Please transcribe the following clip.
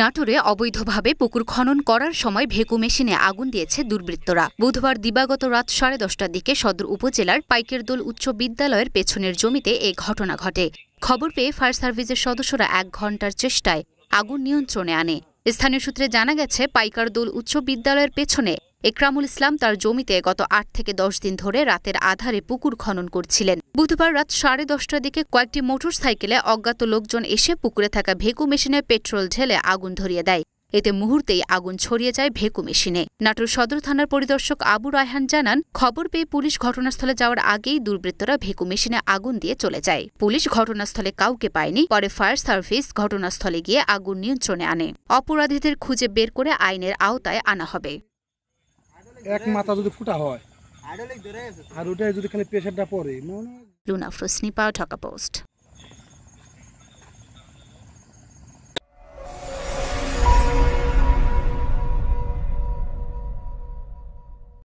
নাটোরে অবৈধভাবে পুকুর খনন করার সময় ভেকু মেশিনে আগুন দিয়েছে দুর্বৃত্তরা বুধবার দিবাগত রাত সাড়ে দশটার দিকে সদর উপজেলার পাইকেরদোল উচ্চ বিদ্যালয়ের পেছনের জমিতে এ ঘটনা ঘটে খবর পেয়ে ফায়ার সার্ভিসের সদস্যরা এক ঘন্টার চেষ্টায় আগুন নিয়ন্ত্রণে আনে স্থানীয় সূত্রে জানা গেছে পাইকারদোল উচ্চ বিদ্যালয়ের পেছনে একরামুল ইসলাম তার জমিতে গত আট থেকে দশ দিন ধরে রাতের আধারে পুকুর খনন করছিলেন বুধবার রাত সাড়ে দশটার দিকে কয়েকটি মোটরসাইকেলে অজ্ঞাত লোকজন এসে পুকুরে থাকা ভেকু মেশিনে পেট্রোল ঢেলে আগুন ধরিয়ে দেয় এতে মুহূর্তেই আগুন ছড়িয়ে যায় ভেকু মেশিনে নাটোর সদর থানার পরিদর্শক আবু রায়হান জানান খবর পেয়ে পুলিশ ঘটনাস্থলে যাওয়ার আগেই দুর্বৃত্তরা ভেকু মেশিনে আগুন দিয়ে চলে যায় পুলিশ ঘটনাস্থলে কাউকে পায়নি পরে ফায়ার সার্ভিস ঘটনাস্থলে গিয়ে আগুন নিয়ন্ত্রণে আনে অপরাধীদের খুঁজে বের করে আইনের আওতায় আনা হবে এক মাথা যদি ফুটা হয় আর ওটাই যদি খালি প্রেশারটা পড়ে লুনা ফ্রোসনিপা ঢাকা পোস্ট